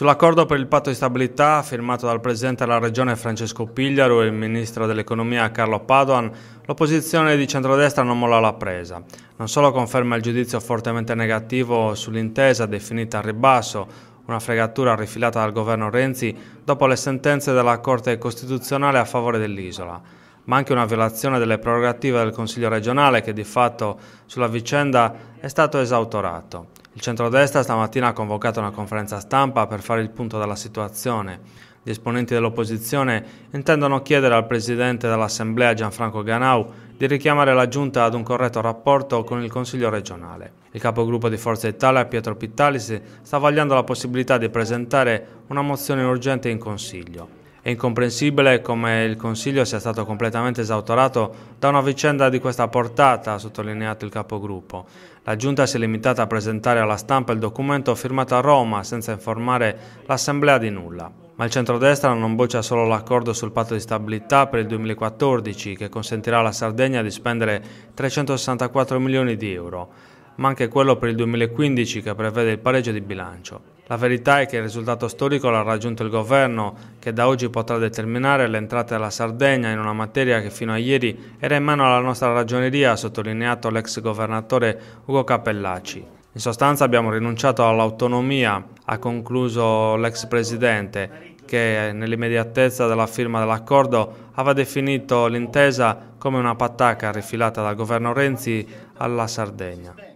Sull'accordo per il patto di stabilità firmato dal Presidente della Regione Francesco Pigliaro e il Ministro dell'Economia Carlo Padoan, l'opposizione di centrodestra non molla la presa. Non solo conferma il giudizio fortemente negativo sull'intesa definita a ribasso, una fregatura rifilata dal governo Renzi dopo le sentenze della Corte Costituzionale a favore dell'isola, ma anche una violazione delle prerogative del Consiglio regionale che di fatto sulla vicenda è stato esautorato. Il centrodestra stamattina ha convocato una conferenza stampa per fare il punto della situazione. Gli esponenti dell'opposizione intendono chiedere al presidente dell'Assemblea Gianfranco Ganau di richiamare la giunta ad un corretto rapporto con il Consiglio regionale. Il capogruppo di Forza Italia Pietro Pittalisi sta vagliando la possibilità di presentare una mozione urgente in Consiglio. È incomprensibile come il Consiglio sia stato completamente esautorato da una vicenda di questa portata, ha sottolineato il capogruppo. La Giunta si è limitata a presentare alla stampa il documento firmato a Roma senza informare l'Assemblea di nulla. Ma il centrodestra non boccia solo l'accordo sul patto di stabilità per il 2014 che consentirà alla Sardegna di spendere 364 milioni di euro, ma anche quello per il 2015 che prevede il pareggio di bilancio. La verità è che il risultato storico l'ha raggiunto il governo, che da oggi potrà determinare l'entrata della Sardegna in una materia che fino a ieri era in mano alla nostra ragioneria, ha sottolineato l'ex governatore Ugo Capellacci. In sostanza abbiamo rinunciato all'autonomia, ha concluso l'ex presidente, che nell'immediatezza della firma dell'accordo aveva definito l'intesa come una patacca rifilata dal governo Renzi alla Sardegna.